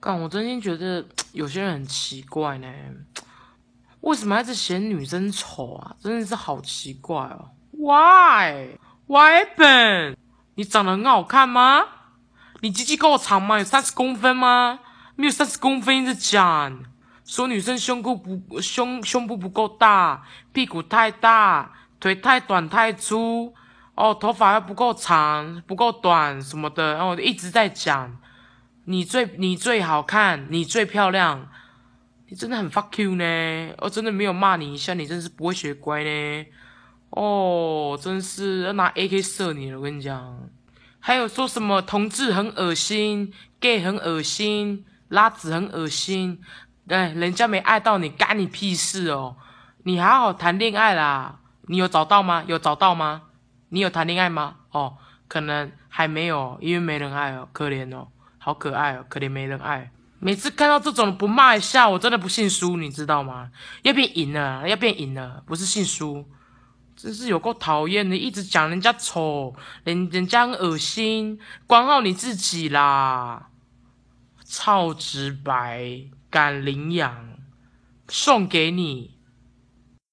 干，我真心觉得有些人很奇怪呢，为什么一直嫌女生丑啊？真的是好奇怪哦。Why? w h y b h a p p e n 你长得很好看吗？你鸡鸡够长吗？有三十公分吗？没有三十公分，一直讲说女生胸部不胸胸部不够大，屁股太大，腿太短太粗，哦，头发又不够长不够短什么的，然后一直在讲。你最你最好看，你最漂亮，你真的很 fuck you 呢！我真的没有骂你一下，你真是不会学乖呢。哦，真是要拿 AK 射你了，我跟你讲。还有说什么同志很恶心，gay 很恶心，拉子很恶心。哎，人家没爱到你，干你屁事哦！你还好谈恋爱啦？你有找到吗？有找到吗？你有谈恋爱吗？哦，可能还没有，因为没人爱哦，可怜哦。好可爱哦，可怜没人爱。每次看到这种不骂一下，我真的不姓苏，你知道吗？要变赢了，要变赢了，不是姓苏，真是有够讨厌的，一直讲人家丑，人人家很恶心，管好你自己啦。超直白，敢领养，送给你。